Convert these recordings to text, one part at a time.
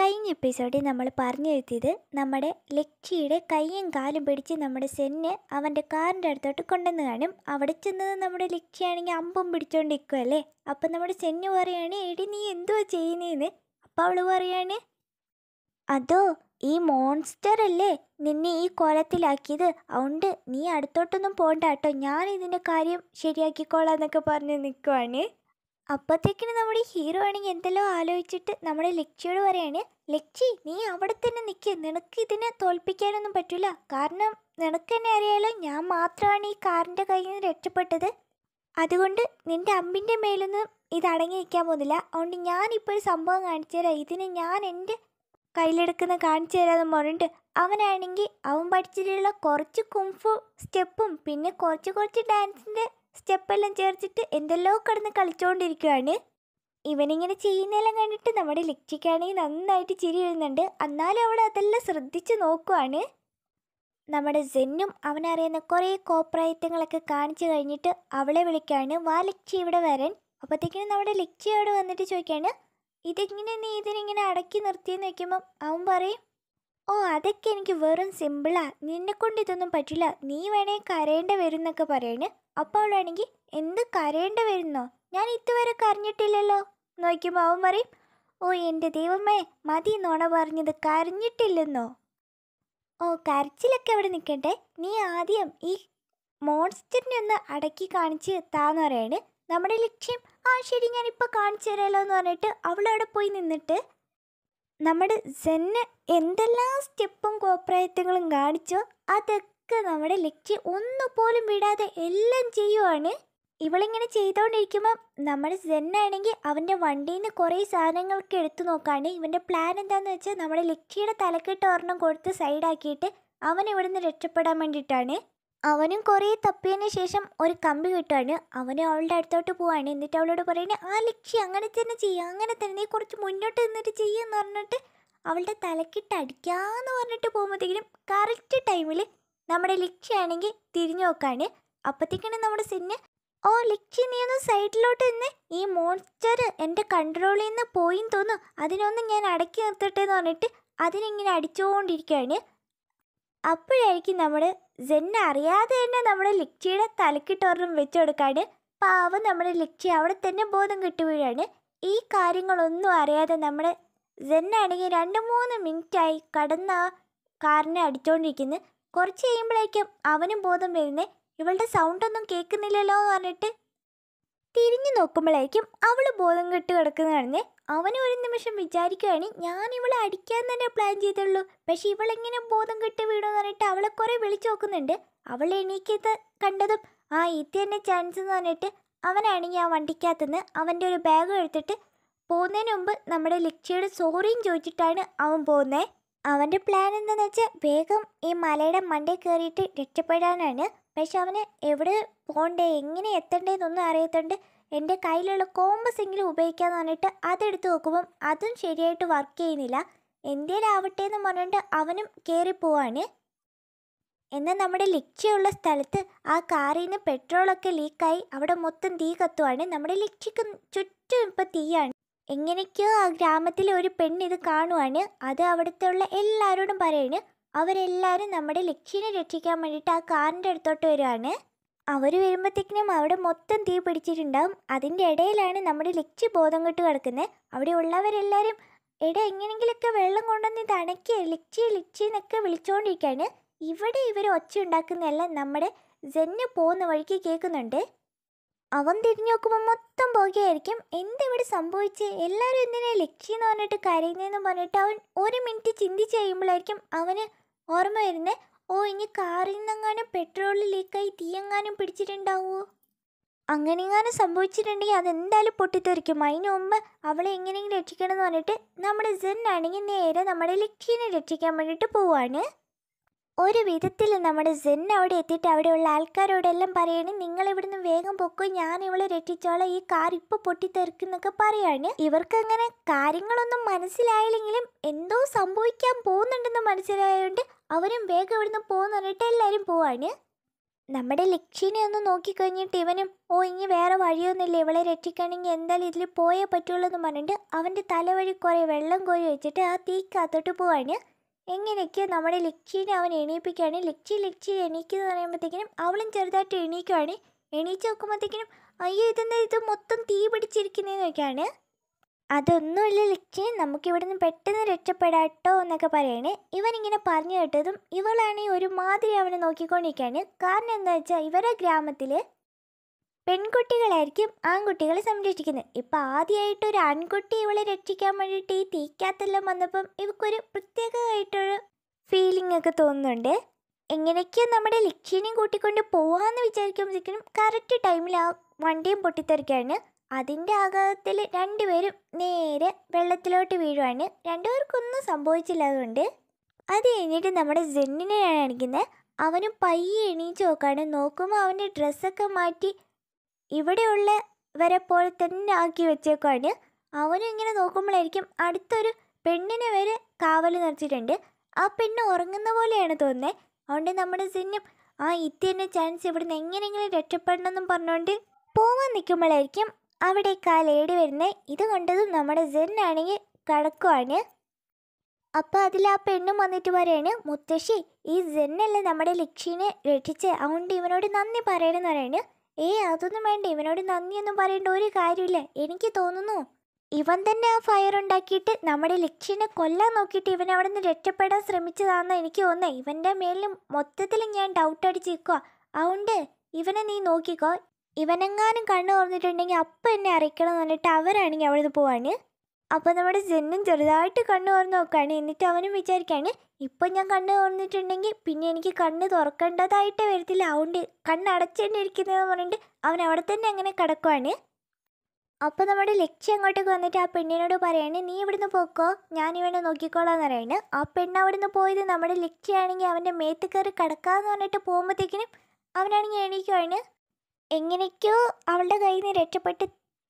കഴിഞ്ഞ എപ്പിസോഡിൽ നമ്മൾ പറഞ്ഞു എത്തിയത് നമ്മുടെ ലക്ഷിയുടെ കൈയും കാലും പിടിച്ച് നമ്മുടെ സെന്നെ അവൻ്റെ കാറിൻ്റെ അടുത്തോട്ട് കൊണ്ടുവന്ന് കാണും അവിടെ ചെന്നത് നമ്മുടെ ലക്ഷ്യയാണെങ്കിൽ അമ്പും പിടിച്ചോണ്ട് അപ്പം നമ്മുടെ സെന്ന് പറയാണ് എടി നീ എന്തുവാ ചെയ്യുന്നതെന്ന് അപ്പോൾ അവൾ പറയാണ് അതോ ഈ മോൺസ്റ്റർ അല്ലേ നിന്നെ ഈ കൊലത്തിലാക്കിയത് അതുകൊണ്ട് നീ അടുത്തോട്ടൊന്നും പോകണ്ട കേട്ടോ ഞാൻ ഇതിൻ്റെ കാര്യം ശരിയാക്കിക്കോളാം എന്നൊക്കെ പറഞ്ഞ് നിൽക്കുവാണ് അപ്പോഴത്തേക്കിന് നമ്മുടെ ഹീറോ ആണെങ്കിൽ എന്തെല്ലോ ആലോചിച്ചിട്ട് നമ്മുടെ ലക്ഷ്യയോട് പറയാണ് ലക്ഷി നീ അവിടെ തന്നെ നിൽക്ക് നിനക്ക് ഇതിനെ തോൽപ്പിക്കാനൊന്നും പറ്റില്ല കാരണം നിനക്ക് തന്നെ അറിയാലോ ഞാൻ മാത്രമാണ് ഈ കാറിൻ്റെ കയ്യിൽ നിന്ന് രക്ഷപ്പെട്ടത് അതുകൊണ്ട് നിൻ്റെ അമ്പിൻ്റെ മേലൊന്നും ഇത് അടങ്ങി നിൽക്കാൻ പോകുന്നില്ല അതുകൊണ്ട് ഞാനിപ്പോൾ ഒരു സംഭവം കാണിച്ചു തരാം ഇതിനെ ഞാൻ എൻ്റെ കയ്യിലെടുക്കുന്ന കാണിച്ചു തരാമെന്ന് പറഞ്ഞിട്ട് അവനാണെങ്കിൽ അവൻ പഠിച്ചിട്ടുള്ള കുറച്ച് കുംഫു സ്റ്റെപ്പും പിന്നെ കുറച്ച് കുറച്ച് ഡാൻസിൻ്റെ സ്റ്റെപ്പെല്ലാം ചേർത്തിട്ട് എന്തെല്ലോ കിടന്ന് കളിച്ചുകൊണ്ടിരിക്കുകയാണ് ഇവനിങ്ങനെ ചെയ്യുന്നതെല്ലാം കണ്ടിട്ട് നമ്മുടെ ലക്ഷിക്കാണെങ്കിൽ നന്നായിട്ട് ചിരി വരുന്നുണ്ട് എന്നാലും അവൾ അതെല്ലാം ശ്രദ്ധിച്ച് നോക്കുവാണ് നമ്മുടെ ജെന്നും അവനറിയുന്ന കുറേ കോപ്രായത്വങ്ങളൊക്കെ കാണിച്ചു കഴിഞ്ഞിട്ട് അവളെ വിളിക്കുകയാണ് വാ ലക്ഷി ഇവിടെ വരൻ അപ്പോഴത്തേക്കിനും നമ്മുടെ ലക്ഷി അവിടെ വന്നിട്ട് ചോദിക്കുകയാണ് ഇതെങ്ങനെ നീ ഇതിനിങ്ങനെ അടക്കി നിർത്തിയെന്ന് വയ്ക്കുമ്പം അവൻ പറയും ഓ അതൊക്കെ എനിക്ക് വെറും സിമ്പിളാ നിന്നെക്കൊണ്ട് ഇതൊന്നും പറ്റില്ല നീ വേണേ കരയേണ്ട വരും എന്നൊക്കെ പറയണേ അപ്പോൾ അവളാണെങ്കിൽ എന്ത് കരയേണ്ട വരുന്നോ ഞാൻ ഇതുവരെ കരഞ്ഞിട്ടില്ലല്ലോ നോക്കുമ്പോൾ അവൻ പറയും ഓ എൻ്റെ ദൈവമേ മതി നോണ പറഞ്ഞത് കരഞ്ഞിട്ടില്ലെന്നോ ഓ കരച്ചിലൊക്കെ അവിടെ നിൽക്കട്ടെ നീ ആദ്യം ഈ മോൺസ്റ്ററിനെ ഒന്ന് അടക്കി കാണിച്ച് താന്ന് പറയാണ് നമ്മുടെ ലക്ഷ്യം ആ ശരി ഞാനിപ്പോൾ കാണിച്ചു തരാമല്ലോ എന്ന് പറഞ്ഞിട്ട് അവളവിടെ പോയി നിന്നിട്ട് നമ്മുടെ സെന്ന് എന്തെല്ലാം സ്റ്റെപ്പും കോപ്രായത്തങ്ങളും കാണിച്ചോ അതൊക്കെ പതുക്കെ നമ്മുടെ ലക്ഷ്യം ഒന്നുപോലും വിടാതെ എല്ലാം ചെയ്യുവാണ് ഇവളിങ്ങനെ ചെയ്തുകൊണ്ടിരിക്കുമ്പോൾ നമ്മുടെ ജെന്നാണെങ്കിൽ അവൻ്റെ വണ്ടിയിൽ നിന്ന് കുറേ സാധനങ്ങളൊക്കെ എടുത്തു നോക്കാണ് ഇവൻ്റെ പ്ലാൻ എന്താണെന്ന് വെച്ചാൽ നമ്മുടെ ലക്ഷ്യയുടെ തലക്കെട്ട് ഒരെണ്ണം കൊടുത്ത് സൈഡാക്കിയിട്ട് അവൻ ഇവിടുന്ന് രക്ഷപ്പെടാൻ വേണ്ടിയിട്ടാണ് അവനും കുറേ തപ്പിയതിന് ശേഷം ഒരു കമ്പി കിട്ടുവാണ് അവന് അവളുടെ അടുത്തോട്ട് പോവാണ് എന്നിട്ട് അവളോട് പറയുന്നത് ആ ലക്ഷ്യം അങ്ങനെ തന്നെ ചെയ്യുക അങ്ങനെ തന്നെ നീ കുറച്ച് മുന്നോട്ട് നിന്നിട്ട് ചെയ്യുമെന്ന് പറഞ്ഞിട്ട് അവളുടെ തലക്കിട്ട് അടിക്കാമെന്ന് പറഞ്ഞിട്ട് പോകുമ്പോഴത്തേക്കിനും കറക്റ്റ് ടൈമിൽ നമ്മുടെ ലക്ഷ്യമാണെങ്കിൽ തിരിഞ്ഞു നോക്കാണ് അപ്പോഴത്തേക്കാണ് നമ്മുടെ സിന്ന് ഓ ലക്ഷ്യ നീ ഒന്ന് സൈഡിലോട്ട് നിന്ന് ഈ മോൺസ്റ്റർ എൻ്റെ കൺട്രോളിൽ നിന്ന് പോയി തോന്നും അതിനൊന്നും ഞാൻ അടക്കി നിർത്തട്ടെ എന്ന് പറഞ്ഞിട്ട് അതിനിങ്ങനെ അടിച്ചുകൊണ്ടിരിക്കുകയാണ് അപ്പോഴായിരിക്കും നമ്മൾ ജെന്നെ അറിയാതെ തന്നെ നമ്മുടെ ലക്ഷ്യയുടെ തലക്കിട്ടൊരെണ്ണം വെച്ചു കൊടുക്കാണ് പാവം നമ്മുടെ ലക്ഷ്യം അവിടെ തന്നെ ബോധം കിട്ടുകയാണ് ഈ കാര്യങ്ങളൊന്നും അറിയാതെ നമ്മുടെ ജെന്നാണെങ്കിൽ രണ്ട് മൂന്ന് മിനിറ്റായി കടന്ന കാറിനെ അടിച്ചുകൊണ്ടിരിക്കുന്നത് കുറച്ച് കഴിയുമ്പോഴേക്കും അവനും ബോധം വരുന്നേ ഇവളുടെ സൗണ്ട് ഒന്നും കേൾക്കുന്നില്ലല്ലോ എന്ന് പറഞ്ഞിട്ട് തിരിഞ്ഞു നോക്കുമ്പോഴേക്കും അവൾ ബോധം കെട്ട് കിടക്കുന്ന കാണുന്നേ അവന് ഒരു നിമിഷം വിചാരിക്കുകയാണ് ഞാൻ ഇവളെ അടിക്കാൻ തന്നെ പ്ലാൻ ചെയ്തുള്ളൂ പക്ഷെ ഇവളെങ്ങനെ ബോധം കെട്ട് വീടുമെന്ന് പറഞ്ഞിട്ട് അവളെ കുറേ വിളിച്ചു നോക്കുന്നുണ്ട് അവൾ എണീക്കത്ത് കണ്ടതും ആ ഇത് തന്നെ ചാൻസ് എന്ന് പറഞ്ഞിട്ട് അവനാണെങ്കിൽ ആ വണ്ടിക്കകത്തുനിന്ന് അവൻ്റെ ഒരു ബാഗ് എടുത്തിട്ട് പോകുന്നതിന് മുമ്പ് നമ്മുടെ ലക്ഷ്യയുടെ സോറിയും ചോദിച്ചിട്ടാണ് അവൻ പോകുന്നത് അവൻ്റെ പ്ലാൻ എന്താണെന്ന് വെച്ചാൽ വേഗം ഈ മലയുടെ മണ്ടയിൽ കയറിയിട്ട് രക്ഷപ്പെടാനാണ് പക്ഷെ അവന് എവിടെ പോകണ്ടേ എങ്ങനെ എത്തണ്ടേന്നൊന്നും അറിയത്തുണ്ട് എൻ്റെ കയ്യിലുള്ള കോമ്പസ് എങ്കിലും ഉപയോഗിക്കാമെന്ന് പറഞ്ഞിട്ട് അതെടുത്ത് നോക്കുമ്പം അതും ശരിയായിട്ട് വർക്ക് ചെയ്യുന്നില്ല ആവട്ടെ എന്ന് പറഞ്ഞിട്ട് അവനും കയറി പോവാണ് എന്നാൽ നമ്മുടെ ലക്ഷ്യമുള്ള സ്ഥലത്ത് ആ കാറിൽ നിന്ന് പെട്രോളൊക്കെ ലീക്കായി അവിടെ മൊത്തം തീ കത്തുവാണ് നമ്മുടെ ലക്ഷ്യക്ക് ചുറ്റും ഇപ്പം തീയാണ് എങ്ങനെയൊക്കെയോ ആ ഗ്രാമത്തിലെ ഒരു പെണ്ണ് ഇത് കാണുവാണ് അത് അവിടുത്തെ ഉള്ള എല്ലാവരോടും പറയാണ് അവരെല്ലാവരും നമ്മുടെ ലക്ഷ്യനെ രക്ഷിക്കാൻ വേണ്ടിയിട്ട് ആ കാറിൻ്റെ അടുത്തോട്ട് വരുവാണ് അവർ വരുമ്പോഴത്തേക്കിനും അവിടെ മൊത്തം തീ പിടിച്ചിട്ടുണ്ടാവും അതിൻ്റെ ഇടയിലാണ് നമ്മുടെ ലക്ഷ്യ ബോധം കെട്ട് കിടക്കുന്നത് അവിടെ ഉള്ളവരെല്ലാവരും ഇട എങ്ങനെങ്കിലൊക്കെ വെള്ളം കൊണ്ടുവന്ന് ഇത് അണക്കി ലക്ഷ്യ ലക്ഷ്യ എന്നൊക്കെ വിളിച്ചുകൊണ്ടിരിക്കുകയാണ് ഇവിടെ ഇവർ ഒച്ച ഉണ്ടാക്കുന്നതെല്ലാം നമ്മുടെ ജെന്ന് പോകുന്ന വഴിക്ക് കേൾക്കുന്നുണ്ട് അവൻ തിരിഞ്ഞു നോക്കുമ്പോൾ മൊത്തം പോകുകയായിരിക്കും എന്തിവിടെ സംഭവിച്ച് എല്ലാവരും എന്തിനാ ലക്ഷ്യം എന്ന് പറഞ്ഞിട്ട് കരയുന്നതെന്ന് പറഞ്ഞിട്ട് അവൻ ഒരു മിനിറ്റ് ചിന്തിച്ച് കഴിയുമ്പോഴായിരിക്കും അവന് ഓർമ്മ വരുന്നത് ഓ ഇനി കാറിൽ നിന്നെങ്ങാനും പെട്രോൾ ലീക്കായി തീയെങ്ങാനും പിടിച്ചിട്ടുണ്ടാവുമോ അങ്ങനെങ്ങാനും സംഭവിച്ചിട്ടുണ്ടെങ്കിൽ അതെന്തായാലും പൊട്ടിത്തെറിക്കും അതിന് മുമ്പ് അവളെ എങ്ങനെയെങ്കിലും രക്ഷിക്കണം എന്ന് പറഞ്ഞിട്ട് നമ്മുടെ ജെൻ ആണെങ്കിൽ നേരെ നമ്മുടെ ലക്ഷ്യനെ രക്ഷിക്കാൻ വേണ്ടിയിട്ട് പോവാണ് ഒരു വിധത്തിൽ നമ്മുടെ സെൻ അവിടെ എത്തിയിട്ട് അവിടെയുള്ള ആൾക്കാരോടെല്ലാം പറയണേ നിങ്ങൾ ഇവിടുന്ന് വേഗം പൊക്കോ ഞാൻ ഇവളെ രക്ഷിച്ചോളെ ഈ കാർ ഇപ്പൊ എന്നൊക്കെ പറയാണ് ഇവർക്ക് അങ്ങനെ കാര്യങ്ങളൊന്നും മനസ്സിലായില്ലെങ്കിലും എന്തോ സംഭവിക്കാൻ പോകുന്നുണ്ടെന്ന് മനസ്സിലായതുകൊണ്ട് അവരും വേഗം ഇവിടുന്ന് പോകുന്ന പറഞ്ഞിട്ട് എല്ലാവരും പോവാണ് നമ്മുടെ ലക്ഷ്യനെ ഒന്ന് നോക്കിക്കഴിഞ്ഞിട്ട് ഇവനും ഓ ഇനി വേറെ വഴിയൊന്നുമില്ല ഇവളെ രക്ഷിക്കണമെങ്കിൽ എന്തായാലും ഇതിൽ പോയേ പറ്റുള്ളൂ എന്ന് പറഞ്ഞിട്ട് അവൻ്റെ തലവഴി കുറേ വെള്ളം കോരി വെച്ചിട്ട് ആ തീക്കകത്തോട്ട് പോവാണ് എങ്ങനെയൊക്കെ നമ്മുടെ ലക്ഷ്യനെ അവൻ എണീപ്പിക്കുകയാണ് ലക്ഷി ലക്ഷി എണീക്കുക എന്ന് പറയുമ്പോഴത്തേക്കിനും അവളും ചെറുതായിട്ട് എണീക്കുകയാണ് എണീച്ച് നോക്കുമ്പോഴത്തേക്കിനും അയ്യോ ഇതെന്താ ഇത് മൊത്തം തീ പിടിച്ചിരിക്കുന്നതെന്ന് നോക്കിയാണ് അതൊന്നുമില്ല ലക്ഷ്യ നമുക്കിവിടെ നിന്ന് പെട്ടെന്ന് രക്ഷപ്പെടാട്ടോ എന്നൊക്കെ പറയാണ് ഇവനിങ്ങനെ പറഞ്ഞു കേട്ടതും ഇവളാണെങ്കിൽ മാതിരി അവനെ നോക്കിക്കൊണ്ടിരിക്കുകയാണ് കാരണം എന്താ വെച്ചാൽ ഇവരുടെ ഗ്രാമത്തിൽ പെൺകുട്ടികളായിരിക്കും ആൺകുട്ടികളെ സംരക്ഷിക്കുന്നത് ഇപ്പം ആദ്യമായിട്ട് ഒരു ആൺകുട്ടി ഇവളെ രക്ഷിക്കാൻ വേണ്ടിയിട്ട് ഈ തീക്കാത്തെല്ലാം വന്നപ്പം ഇവക്കൊരു പ്രത്യേകമായിട്ടൊരു ഫീലിംഗ് ഒക്കെ തോന്നുന്നുണ്ട് എങ്ങനെയൊക്കെയോ നമ്മുടെ ലക്ഷ്യനെയും കൂട്ടിക്കൊണ്ട് പോവാമെന്ന് വിചാരിക്കുമ്പോഴത്തേക്കും കറക്റ്റ് ടൈമിൽ ആ വണ്ടിയും പൊട്ടിത്തെറിക്കുകയാണ് അതിൻ്റെ ആഘാതത്തിൽ രണ്ടുപേരും നേരെ വെള്ളത്തിലോട്ട് വീഴുവാണ് രണ്ടുപേർക്കൊന്നും സംഭവിച്ചില്ല അതുകൊണ്ട് അത് കഴിഞ്ഞിട്ട് നമ്മുടെ ജെന്നിനെയാണ് കാണിക്കുന്നത് അവനും പയ്യെ എണീച്ച് നോക്കാണ് നോക്കുമ്പോൾ അവൻ്റെ ഡ്രസ്സൊക്കെ മാറ്റി വരെ പോലെ തന്നെ ആക്കി വെച്ചേക്കുവാണ് അവനും ഇങ്ങനെ നോക്കുമ്പോഴായിരിക്കും അടുത്തൊരു പെണ്ണിനെ വരെ കാവൽ നിർത്തിയിട്ടുണ്ട് ആ പെണ്ണ് ഉറങ്ങുന്ന പോലെയാണ് തോന്നുന്നത് അതുകൊണ്ട് നമ്മുടെ സിന്നും ആ ഇത്തിൻ്റെ ചാൻസ് ഇവിടുന്ന് എങ്ങനെയെങ്കിലും രക്ഷപ്പെടണമെന്നും പറഞ്ഞുകൊണ്ട് പോവാൻ നിൽക്കുമ്പോഴായിരിക്കും അവിടെ കാലേടി വരുന്നത് ഇത് കൊണ്ടതും നമ്മുടെ സെന്നാണെങ്കിൽ കടക്കുവാണ് അപ്പോൾ അതിൽ ആ പെണ്ണും വന്നിട്ട് പറയാണ് മുത്തശ്ശി ഈ സെന്നല്ലേ നമ്മുടെ ലക്ഷ്യനെ രക്ഷിച്ച് അതുകൊണ്ട് ഇവനോട് നന്ദി പറയണമെന്ന് പറയാണ് ഏ അതൊന്നും വേണ്ട ഇവനോട് നന്ദിയൊന്നും പറയേണ്ട ഒരു കാര്യമില്ല എനിക്ക് തോന്നുന്നു ഇവൻ തന്നെ ആ ഫയർ ഉണ്ടാക്കിയിട്ട് നമ്മുടെ ലക്ഷ്യനെ കൊല്ലാൻ നോക്കിയിട്ട് ഇവൻ അവിടെ നിന്ന് രക്ഷപ്പെടാൻ ശ്രമിച്ചതാണെന്ന് എനിക്ക് തോന്നുന്നത് ഇവൻ്റെ മേലിൽ മൊത്തത്തിൽ ഞാൻ ഡൗട്ട് അടിച്ചിരിക്കുക അതുകൊണ്ട് ഇവനെ നീ നോക്കിക്കോ ഇവനെങ്ങാനും കണ്ണു തുറന്നിട്ടുണ്ടെങ്കിൽ അപ്പം എന്നെ അറിയിക്കണം എന്ന് പറഞ്ഞിട്ട് അവരാണെങ്കിൽ അവിടെ നിന്ന് പോവാണ് അപ്പോൾ നമ്മുടെ ജെന്നും ചെറുതായിട്ട് കണ്ണ് തുറന്ന് നോക്കുകയാണ് എന്നിട്ട് അവനും വിചാരിക്കുകയാണ് ഇപ്പം ഞാൻ കണ്ണ് തുറന്നിട്ടുണ്ടെങ്കിൽ പിന്നെ എനിക്ക് കണ്ണ് തുറക്കേണ്ടതായിട്ട് വരത്തില്ല അതുകൊണ്ട് കണ്ണ് തന്നെ പറഞ്ഞിട്ട് അവൻ അവിടെ തന്നെ അങ്ങനെ കിടക്കുവാണ് അപ്പോൾ നമ്മുടെ ലക്ഷ്യം അങ്ങോട്ടേക്ക് വന്നിട്ട് ആ പെണ്ണിനോട് പറയാണ് നീ ഇവിടുന്ന് പോക്കോ ഞാൻ ഇവനെ എന്ന് പറയുന്നത് ആ പെണ്ണ് അവിടുന്ന് പോയത് നമ്മുടെ ലക്ഷ്യമാണെങ്കിൽ അവൻ്റെ മേത്ത് കയറി കിടക്കാമെന്ന് പറഞ്ഞിട്ട് പോകുമ്പോഴത്തേക്കിനും അവനാണെങ്കിൽ എണീക്കുവാണ് എങ്ങനെയൊക്കെയോ അവളുടെ കയ്യിൽ നിന്ന് രക്ഷപ്പെട്ട്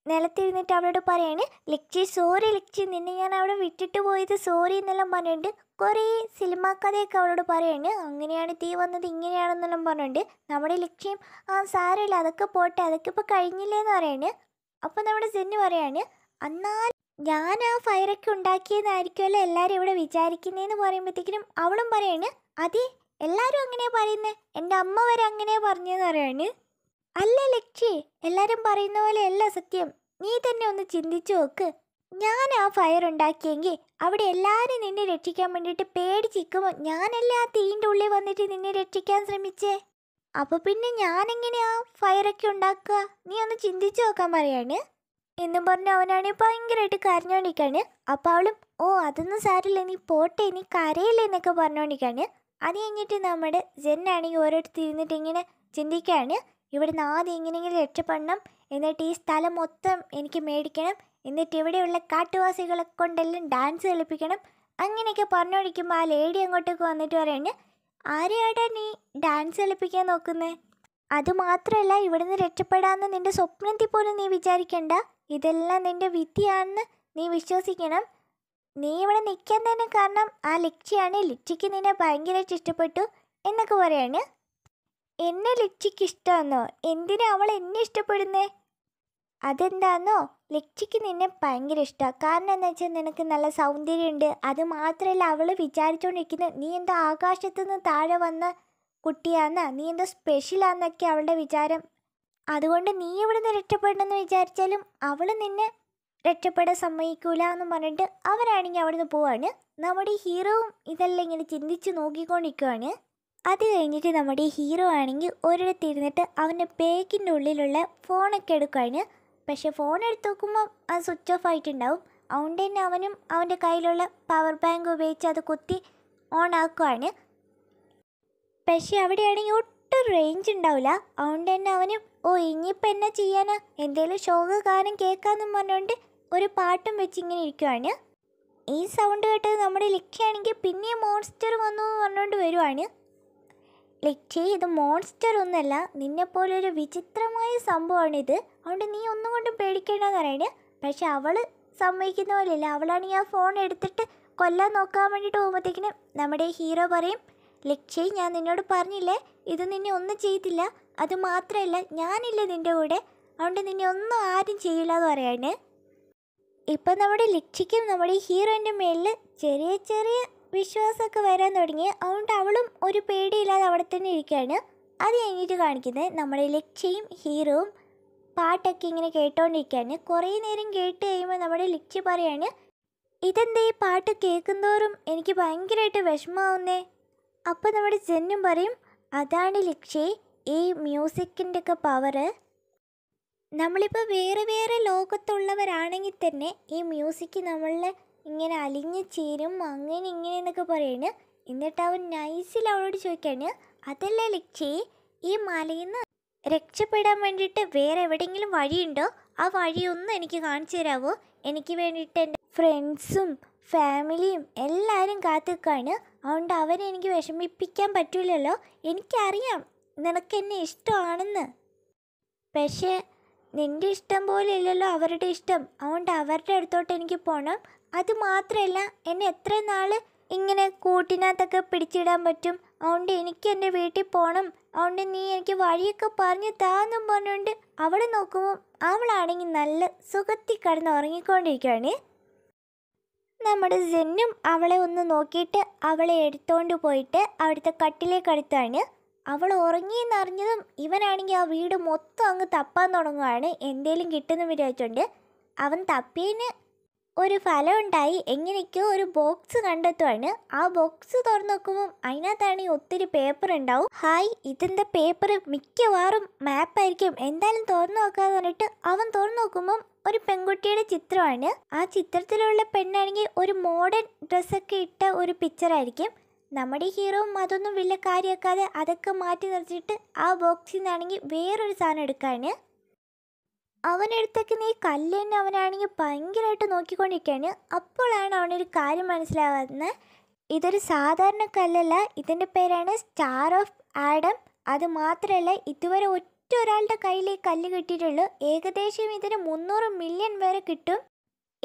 നിലത്തിരുന്നിട്ട് അവളോട് പറയാണ് ലക്ഷി സോറി ലക്ഷി നിന്നെ ഞാൻ അവിടെ വിട്ടിട്ട് പോയത് സോറി എന്നെല്ലാം പറഞ്ഞിട്ട് കുറേ സിനിമാ കഥയൊക്കെ അവളോട് പറയാണ് അങ്ങനെയാണ് തീ വന്നത് ഇങ്ങനെയാണെന്നെല്ലാം പറഞ്ഞിട്ടുണ്ട് നമ്മുടെ ലക്ഷ്യം ആ സാരമില്ല അതൊക്കെ പോട്ടെ അതൊക്കെ ഇപ്പോൾ കഴിഞ്ഞില്ലേന്ന് പറയാണ് അപ്പോൾ നമ്മുടെ സെന്നു പറയാണ് എന്നാൽ ഞാൻ ആ ഫയറൊക്കെ ഉണ്ടാക്കിയതായിരിക്കുമല്ലോ എല്ലാവരും ഇവിടെ വിചാരിക്കുന്നതെന്ന് പറയുമ്പോഴത്തേക്കിനും അവളും പറയാണ് അതെ എല്ലാവരും അങ്ങനെ പറയുന്നത് എൻ്റെ അമ്മ വരെ അങ്ങനെ പറഞ്ഞതെന്ന് പറയാണ് അല്ല ലക്ഷി എല്ലാരും പറയുന്ന പോലെ അല്ല സത്യം നീ തന്നെ ഒന്ന് ചിന്തിച്ചു നോക്ക് ഞാൻ ആ ഫയർ ഉണ്ടാക്കിയെങ്കിൽ അവിടെ എല്ലാവരും നിന്നെ രക്ഷിക്കാൻ വേണ്ടിയിട്ട് പേടിച്ചിരിക്കുമ്പോൾ ഞാനല്ലേ ആ തീൻ്റെ ഉള്ളിൽ വന്നിട്ട് നിന്നെ രക്ഷിക്കാൻ ശ്രമിച്ചേ അപ്പോൾ പിന്നെ ഞാനെങ്ങനെയാ ഫയറൊക്കെ ഉണ്ടാക്കുക നീ ഒന്ന് ചിന്തിച്ചു നോക്കാൻ പറയാണ് എന്നും പറഞ്ഞ് അവനാണെ ഭയങ്കരമായിട്ട് കരഞ്ഞോണ്ടിരിക്കാണ് അപ്പോൾ അവളും ഓ അതൊന്നും സാരില്ല നീ പോട്ടെ നീ കരയില്ല എന്നൊക്കെ പറഞ്ഞോണ്ടിരിക്കാണ് അത് കഴിഞ്ഞിട്ട് നമ്മുടെ ജെന്നാണെങ്കിൽ ഓരോരുത്തർ ഇരുന്നിട്ട് ഇങ്ങനെ ചിന്തിക്കുകയാണ് നിന്ന് ആദ്യം എങ്ങനെയെങ്കിലും രക്ഷപ്പെടണം എന്നിട്ട് ഈ സ്ഥലം മൊത്തം എനിക്ക് മേടിക്കണം എന്നിട്ട് ഇവിടെയുള്ള കാട്ടുവാസികളെ കൊണ്ടെല്ലാം ഡാൻസ് കളിപ്പിക്കണം അങ്ങനെയൊക്കെ പറഞ്ഞോടിക്കുമ്പോൾ ആ ലേഡി അങ്ങോട്ടേക്ക് വന്നിട്ട് പറയുന്നത് ആരെയാടാ നീ ഡാൻസ് കളിപ്പിക്കാൻ നോക്കുന്നേ അതുമാത്രമല്ല നിന്ന് രക്ഷപ്പെടാമെന്ന് നിൻ്റെ സ്വപ്നത്തിൽ പോലും നീ വിചാരിക്കണ്ട ഇതെല്ലാം നിൻ്റെ വിദ്യയാണെന്ന് നീ വിശ്വസിക്കണം നീ ഇവിടെ നിൽക്കാൻ തന്നെ കാരണം ആ ലക്ഷ്യമാണ് ലക്ഷ്യക്ക് നിന്നെ ഭയങ്കരമായിട്ട് ഇഷ്ടപ്പെട്ടു എന്നൊക്കെ പറയാണ് എന്നെ ലക്ഷിക്ക് ഇഷ്ടമാണോ എന്തിനാ അവൾ എന്നെ ഇഷ്ടപ്പെടുന്നേ അതെന്താന്നോ ലക്ഷിക്ക് നിന്നെ ഭയങ്കര ഇഷ്ടമാണ് കാരണം എന്താ വെച്ചാൽ നിനക്ക് നല്ല സൗന്ദര്യമുണ്ട് അത് മാത്രമല്ല അവൾ വിചാരിച്ചുകൊണ്ടിരിക്കുന്നത് നീ എന്താ ആകാശത്തു നിന്ന് താഴെ വന്ന കുട്ടിയാന്ന് നീ എന്തോ സ്പെഷ്യലാന്നൊക്കെ അവളുടെ വിചാരം അതുകൊണ്ട് നീ ഇവിടെ നിന്ന് രക്ഷപ്പെടണമെന്ന് വിചാരിച്ചാലും അവൾ നിന്നെ രക്ഷപ്പെടാൻ സമ്മതിക്കൂല എന്ന് പറഞ്ഞിട്ട് അവരാണെങ്കിൽ അവിടെ നിന്ന് പോവാണ് നമ്മുടെ ഹീറോവും ഇതെല്ലാം ഇങ്ങനെ ചിന്തിച്ച് നോക്കിക്കൊണ്ടിരിക്കുവാണ് അത് കഴിഞ്ഞിട്ട് നമ്മുടെ ഹീറോ ആണെങ്കിൽ ഇരുന്നിട്ട് അവൻ്റെ ബാഗിൻ്റെ ഉള്ളിലുള്ള ഫോണൊക്കെ എടുക്കുകയാണ് പക്ഷേ ഫോൺ എടുത്ത് നോക്കുമ്പോൾ അത് സ്വിച്ച് ഓഫ് ആയിട്ടുണ്ടാവും അതുകൊണ്ട് തന്നെ അവനും അവൻ്റെ കയ്യിലുള്ള പവർ ബാങ്ക് ഉപയോഗിച്ച് അത് കുത്തി ഓൺ ആക്കുവാണ് പക്ഷേ അവിടെയാണെങ്കിൽ ഒട്ടും റേഞ്ച് ഉണ്ടാവില്ല അതുകൊണ്ട് തന്നെ അവനും ഓ ഇനിയിപ്പോൾ എന്നാ ചെയ്യാനാ എന്തെങ്കിലും ശോക ഗാനം കേൾക്കാമെന്നും പറഞ്ഞുകൊണ്ട് ഒരു പാട്ടും വെച്ച് ഇങ്ങനെ ഇരിക്കുവാണ് ഈ സൗണ്ട് കേട്ടത് നമ്മുടെ ലക്ഷ്യമാണെങ്കിൽ പിന്നെയും മോൺസ്റ്റർ വന്നു എന്ന് പറഞ്ഞുകൊണ്ട് വരുവാണ് ലൈക്ക് ഇത് മോൺസ്റ്റർ ഒന്നല്ല നിന്നെപ്പോലൊരു വിചിത്രമായ സംഭവമാണിത് അതുകൊണ്ട് നീ ഒന്നും കൊണ്ടും പേടിക്കേണ്ടെന്ന് പറയണ പക്ഷെ അവൾ സമ്മതിക്കുന്ന പോലെയല്ല അവളാണെങ്കിൽ ആ ഫോൺ എടുത്തിട്ട് കൊല്ലാൻ നോക്കാൻ വേണ്ടിയിട്ട് പോകുമ്പോഴത്തേക്കിനും നമ്മുടെ ഹീറോ പറയും ലക്ഷ്യ ഞാൻ നിന്നോട് പറഞ്ഞില്ലേ ഇത് നിന്നെ ഒന്നും ചെയ്തില്ല അത് മാത്രമല്ല ഞാനില്ല നിൻ്റെ കൂടെ അതുകൊണ്ട് നിന്നെ ഒന്നും ആരും ചെയ്യില്ല എന്ന് പറയാണ് ഇപ്പം നമ്മുടെ ലക്ഷ്യയ്ക്കും നമ്മുടെ ഹീറോൻ്റെ മേളിൽ ചെറിയ ചെറിയ വിശ്വാസമൊക്കെ വരാൻ തുടങ്ങി അതുകൊണ്ട് അവളും ഒരു പേടിയില്ലാതെ അവിടെ തന്നെ ഇരിക്കുകയാണ് അത് കഴിഞ്ഞിട്ട് കാണിക്കുന്നത് നമ്മുടെ ലക്ഷ്യയും ഹീറോവും പാട്ടൊക്കെ ഇങ്ങനെ കേട്ടോണ്ടിരിക്കുകയാണ് കുറേ നേരം കേട്ട് കഴിയുമ്പോൾ നമ്മുടെ ലക്ഷ്യ പറയാണ് ഇതെന്താ ഈ പാട്ട് കേൾക്കുന്തോറും എനിക്ക് ഭയങ്കരമായിട്ട് വിഷമാവുന്നേ അപ്പോൾ നമ്മുടെ ജെന്നും പറയും അതാണ് ലക്ഷ്യ ഈ മ്യൂസിക്കിൻ്റെ ഒക്കെ പവറ് നമ്മളിപ്പോൾ വേറെ വേറെ ലോകത്തുള്ളവരാണെങ്കിൽ തന്നെ ഈ മ്യൂസിക് നമ്മളെ ഇങ്ങനെ അലിഞ്ഞ് ചേരും അങ്ങനെ ഇങ്ങനെ എന്നൊക്കെ പറയാണ് എന്നിട്ട് അവൻ നൈസിൽ അവളോട് ചോദിക്കാണ് അതല്ല ലക്ഷേ ഈ മലയിൽ നിന്ന് രക്ഷപ്പെടാൻ വേണ്ടിയിട്ട് വേറെ എവിടെയെങ്കിലും വഴിയുണ്ടോ ആ വഴിയൊന്നും എനിക്ക് കാണിച്ചു തരാവോ എനിക്ക് വേണ്ടിയിട്ട് എൻ്റെ ഫ്രണ്ട്സും ഫാമിലിയും എല്ലാവരും കാത്തുക്കാണ് അതുകൊണ്ട് അവനെ എനിക്ക് വിഷമിപ്പിക്കാൻ പറ്റില്ലല്ലോ എനിക്കറിയാം നിനക്ക് എന്നെ ഇഷ്ടമാണെന്ന് പക്ഷേ നിൻ്റെ ഇഷ്ടം ഇല്ലല്ലോ അവരുടെ ഇഷ്ടം അതുകൊണ്ട് അവരുടെ അടുത്തോട്ട് എനിക്ക് പോകണം അതുമാത്രമല്ല എന്നെ എത്ര നാൾ ഇങ്ങനെ കൂട്ടിനകത്തൊക്കെ പിടിച്ചിടാൻ പറ്റും അതുകൊണ്ട് എനിക്ക് എൻ്റെ വീട്ടിൽ പോകണം അതുകൊണ്ട് നീ എനിക്ക് വഴിയൊക്കെ പറഞ്ഞു താന്നും പറഞ്ഞുകൊണ്ട് അവിടെ നോക്കുമ്പോൾ അവളാണെങ്കിൽ നല്ല സുഖത്തിൽ കിടന്ന് ഉറങ്ങിക്കൊണ്ടിരിക്കുകയാണ് നമ്മുടെ ജെന്നും അവളെ ഒന്ന് നോക്കിയിട്ട് അവളെ എടുത്തോണ്ട് പോയിട്ട് അവിടുത്തെ കട്ടിലേക്ക് അടുത്താണ് അവൾ ഉറങ്ങിയെന്നറിഞ്ഞതും ഇവനാണെങ്കിൽ ആ വീട് മൊത്തം അങ്ങ് തപ്പാൻ തുടങ്ങുകയാണ് എന്തേലും കിട്ടുന്ന വിചാരിച്ചുകൊണ്ട് അവൻ തപ്പീന് ഒരു ഫലം ഉണ്ടായി എങ്ങനെയൊക്കെയോ ഒരു ബോക്സ് കണ്ടെത്തുവാണ് ആ ബോക്സ് തുറന്നു നോക്കുമ്പോൾ ഈ ഒത്തിരി പേപ്പർ ഉണ്ടാവും ഹായ് ഇതിൻ്റെ പേപ്പർ മിക്കവാറും മാപ്പായിരിക്കും എന്തായാലും തുറന്നു നോക്കാന്ന് പറഞ്ഞിട്ട് അവൻ തുറന്നു നോക്കുമ്പോൾ ഒരു പെൺകുട്ടിയുടെ ചിത്രമാണ് ആ ചിത്രത്തിലുള്ള പെണ്ണാണെങ്കിൽ ഒരു മോഡേൺ ഡ്രസ്സൊക്കെ ഇട്ട ഒരു പിക്ചറായിരിക്കും നമ്മുടെ ഹീറോ അതൊന്നും വലിയ കാര്യമാക്കാതെ അതൊക്കെ മാറ്റി നിർത്തിയിട്ട് ആ ബോക്സിൽ നിന്നാണെങ്കിൽ വേറൊരു സാധനം എടുക്കാണ് അവനടുത്തേക്ക് നീ കല്ല് തന്നെ അവനാണെങ്കിൽ ഭയങ്കരമായിട്ട് നോക്കിക്കൊണ്ടിരിക്കുകയാണ് അപ്പോഴാണ് അവനൊരു കാര്യം മനസ്സിലാവുന്നത് ഇതൊരു സാധാരണ കല്ലല്ല ഇതിൻ്റെ പേരാണ് സ്റ്റാർ ഓഫ് ആഡം അത് മാത്രമല്ല ഇതുവരെ ഒറ്റ ഒരാളുടെ കയ്യിൽ ഈ കല്ല് കിട്ടിയിട്ടുള്ളൂ ഏകദേശം ഇതിന് മുന്നൂറ് മില്യൺ വരെ കിട്ടും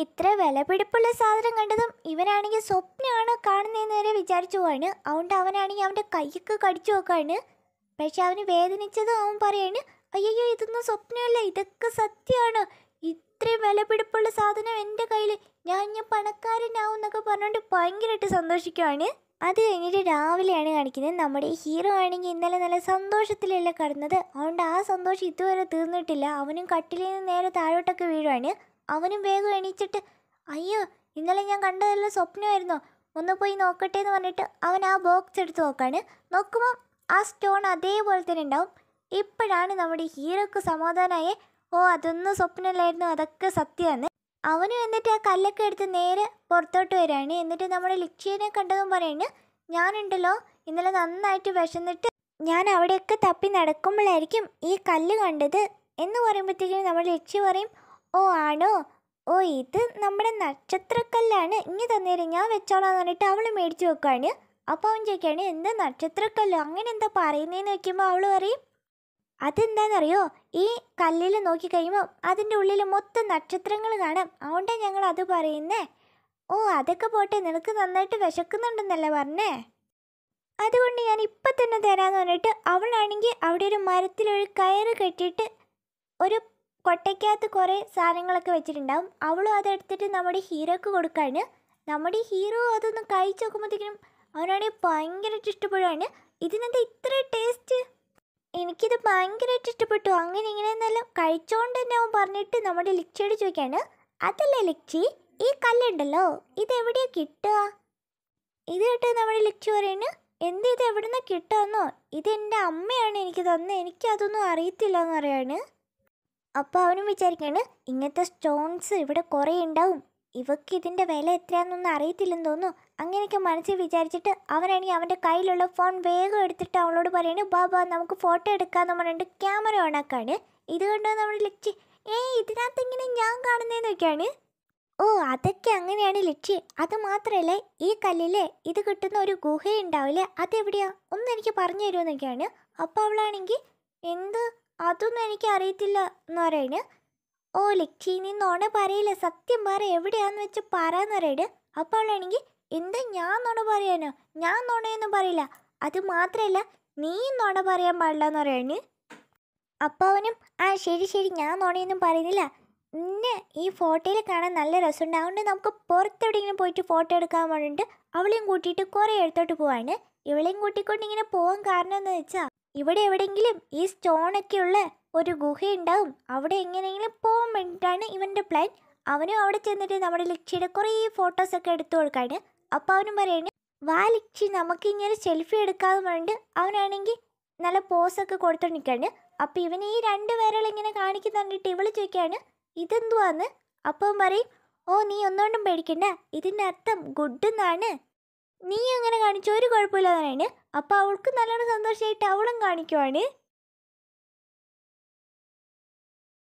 ഇത്ര വിലപിടിപ്പുള്ള സാധനം കണ്ടതും ഇവനാണെങ്കിൽ സ്വപ്നമാണ് കാണുന്നതെന്ന് വരെ വിചാരിച്ചു പോവാണ് അതുകൊണ്ട് അവനാണെങ്കിൽ അവൻ്റെ കയ്യൊക്കെ കടിച്ചു നോക്കുകയാണ് പക്ഷെ അവന് വേദനിച്ചതും അവൻ പറയാണ് അയ്യോ ഇതൊന്നും സ്വപ്നമല്ല ഇതൊക്കെ സത്യമാണ് ഇത്രയും വിലപിടിപ്പുള്ള സാധനം എൻ്റെ കയ്യിൽ ഞാൻ ഞാൻ പണക്കാരനാവും എന്നൊക്കെ പറഞ്ഞുകൊണ്ട് ഭയങ്കരമായിട്ട് സന്തോഷിക്കുവാണ് അത് കഴിഞ്ഞിട്ട് രാവിലെയാണ് കാണിക്കുന്നത് നമ്മുടെ ഹീറോ ആണെങ്കിൽ ഇന്നലെ നല്ല സന്തോഷത്തിലല്ല കടന്നത് അതുകൊണ്ട് ആ സന്തോഷം ഇതുവരെ തീർന്നിട്ടില്ല അവനും കട്ടിലിൽ നിന്ന് നേരെ താഴോട്ടൊക്കെ വീഴുവാണ് അവനും വേഗം എണീച്ചിട്ട് അയ്യോ ഇന്നലെ ഞാൻ കണ്ടതെല്ലാം സ്വപ്നമായിരുന്നോ ഒന്ന് പോയി നോക്കട്ടെ എന്ന് പറഞ്ഞിട്ട് അവൻ ആ ബോക്സ് എടുത്ത് നോക്കാണ് നോക്കുമ്പോൾ ആ സ്റ്റോൺ അതേപോലെ തന്നെ ഉണ്ടാവും ഇപ്പോഴാണ് നമ്മുടെ ഹീറോക്ക് സമാധാനമായി ഓ അതൊന്നും സ്വപ്നമല്ലായിരുന്നു അതൊക്കെ സത്യമാണ് അവനും എന്നിട്ട് ആ കല്ലൊക്കെ എടുത്ത് നേരെ പുറത്തോട്ട് വരികയാണ് എന്നിട്ട് നമ്മുടെ ലക്ഷ്യനെ കണ്ടതും പറയുന്നു ഞാനുണ്ടല്ലോ ഇന്നലെ നന്നായിട്ട് വിശന്നിട്ട് ഞാൻ അവിടെയൊക്കെ തപ്പി നടക്കുമ്പോഴായിരിക്കും ഈ കല്ല് കണ്ടത് എന്ന് പറയുമ്പോഴത്തേക്കും നമ്മുടെ ലക്ഷ്യം പറയും ഓ ആണോ ഓ ഇത് നമ്മുടെ നക്ഷത്രക്കല്ലാണ് ഇനി തന്നേരം ഞാൻ വെച്ചോളാന്ന് പറഞ്ഞിട്ട് അവൾ മേടിച്ചു വെക്കുകയാണ് അപ്പോൾ അവൻ ചോദിക്കുകയാണ് എന്താ നക്ഷത്രക്കല്ലോ അങ്ങനെ എന്താ പറയുന്നതെന്ന് വെക്കുമ്പോൾ അവൾ പറയും അതെന്താണെന്നറിയോ ഈ കല്ലിൽ നോക്കിക്കഴിയുമ്പോൾ അതിൻ്റെ ഉള്ളിൽ മൊത്തം നക്ഷത്രങ്ങൾ കാണാം അതുകൊണ്ടാണ് ഞങ്ങൾ അത് പറയുന്നേ ഓ അതൊക്കെ പോട്ടെ നിനക്ക് നന്നായിട്ട് വിശക്കുന്നുണ്ടെന്നല്ലേ പറഞ്ഞേ അതുകൊണ്ട് ഞാൻ ഇപ്പം തന്നെ തരാമെന്ന് പറഞ്ഞിട്ട് അവളാണെങ്കിൽ അവിടെ ഒരു മരത്തിലൊരു കയറ് കെട്ടിയിട്ട് ഒരു കൊട്ടയ്ക്കകത്ത് കുറേ സാധനങ്ങളൊക്കെ വെച്ചിട്ടുണ്ടാവും അവളും അതെടുത്തിട്ട് നമ്മുടെ ഹീറോക്ക് കൊടുക്കാണ് നമ്മുടെ ഹീറോ അതൊന്ന് കഴിച്ച് നോക്കുമ്പോഴത്തേക്കും അവനാണെങ്കിൽ ഭയങ്കരമായിട്ട് ഇഷ്ടപ്പെടുകയാണ് ഇതിനെന്താ ഇത്ര ടേസ്റ്റ് എനിക്കിത് ഭയങ്കരമായിട്ട് ഇഷ്ടപ്പെട്ടു അങ്ങനെ ഇങ്ങനെ എന്നെല്ലാം കഴിച്ചോണ്ട് തന്നെ അവൻ പറഞ്ഞിട്ട് നമ്മുടെ ലിക്ചയോട് ചോദിക്കാണ് അതല്ല ലിക്ചി ഈ കല്ലുണ്ടല്ലോ ഇതെവിടെയാ കിട്ടുക ഇത് കേട്ട് നമ്മുടെ ലിക്ചി പറയുന്നു എന്ത് ഇത് എവിടുന്ന് കിട്ടുമെന്നോ ഇത് എൻ്റെ അമ്മയാണ് എനിക്ക് തന്നെ എനിക്ക് അതൊന്നും അറിയത്തില്ല എന്ന് പറയാണ് അപ്പോൾ അവനും വിചാരിക്കാണ് ഇങ്ങനത്തെ സ്റ്റോൺസ് ഇവിടെ കുറേ ഉണ്ടാവും ഇവക്ക് ഇതിൻ്റെ വില എത്രയാണെന്നൊന്നും അറിയത്തില്ലെന്ന് തോന്നുന്നു അങ്ങനെയൊക്കെ മനസ്സിൽ വിചാരിച്ചിട്ട് അവനാണെങ്കിൽ അവൻ്റെ കയ്യിലുള്ള ഫോൺ വേഗം എടുത്തിട്ട് അവളോട് പറയുന്നു ബാബ നമുക്ക് ഫോട്ടോ എടുക്കാമെന്ന് പറഞ്ഞിട്ട് ക്യാമറ ഓണാക്കാണ് ഇത് കണ്ടോ നമ്മൾ ലക്ഷ്യം ഏ ഇതിനകത്ത് ഇങ്ങനെ ഞാൻ കാണുന്നതെന്നൊക്കെയാണ് ഓ അതൊക്കെ അങ്ങനെയാണ് ലക്ഷ്യം അത് മാത്രമല്ല ഈ കല്ലിൽ ഇത് കിട്ടുന്ന ഒരു ഉണ്ടാവില്ലേ അതെവിടെയാ ഒന്ന് എനിക്ക് പറഞ്ഞു തരുമെന്നൊക്കെയാണ് അപ്പോൾ അവളാണെങ്കിൽ എന്ത് അതൊന്നും എനിക്ക് അറിയത്തില്ല എന്ന് പറയണ് ഓ ലക്ഷ്യം നീ നോണ പറയില്ല സത്യം പറ എവിടെയാന്ന് വെച്ച് പറയാന്ന് പറയണ് അപ്പോൾ അവളാണെങ്കിൽ എന്താ ഞാൻ നുണ പറയാനോ ഞാൻ നുണയൊന്നും പറയില്ല അത് മാത്രമല്ല നീ നുണ പറയാൻ പാടില്ല എന്ന് പറയാണ് അപ്പോൾ അവനും ആ ശരി ശരി ഞാൻ നുണയൊന്നും പറയുന്നില്ല നിന്നെ ഈ ഫോട്ടോയിൽ കാണാൻ നല്ല രസമുണ്ട് അതുകൊണ്ട് നമുക്ക് പുറത്തെവിടെയെങ്കിലും പോയിട്ട് ഫോട്ടോ എടുക്കാൻ വേണ്ടിയിട്ട് അവളെയും കൂട്ടിയിട്ട് കുറേ എടുത്തോട്ട് പോവാണ് ഇവളെയും കൂട്ടിക്കൊണ്ട് ഇങ്ങനെ പോകാൻ കാരണം എന്ന് വെച്ചാൽ ഇവിടെ എവിടെയെങ്കിലും ഈ ഉള്ള ഒരു ഉണ്ടാവും അവിടെ എങ്ങനെയെങ്കിലും പോകാൻ വേണ്ടിയിട്ടാണ് ഇവൻ്റെ പ്ലാൻ അവനും അവിടെ ചെന്നിട്ട് നമ്മുടെ ലക്ഷ്യയുടെ കുറേ ഫോട്ടോസൊക്കെ എടുത്തു കൊടുക്കാണ് അപ്പം അവനും പറയണ വാലിച്ചി നമുക്ക് ഇങ്ങനെ സെൽഫി എടുക്കാമെന്ന് പറഞ്ഞിട്ട് അവനാണെങ്കിൽ നല്ല പോസൊക്കെ നിൽക്കാണ് അപ്പം ഇവന് ഈ രണ്ട് പേരുകളിങ്ങനെ കാണിക്കുന്നുണ്ടിട്ട് ഇവള് ചോദിക്കാണ് ഇതെന്തുവാന്ന് അപ്പം പറയും ഓ നീ ഒന്നുകൊണ്ടും പേടിക്കണ്ട ഇതിൻ്റെ അർത്ഥം ഗുഡ് എന്നാണ് നീ അങ്ങനെ കാണിച്ചു ഒരു കുഴപ്പമില്ല അപ്പം അവൾക്ക് നല്ലോണം സന്തോഷമായിട്ട് അവളും കാണിക്കുവാണ്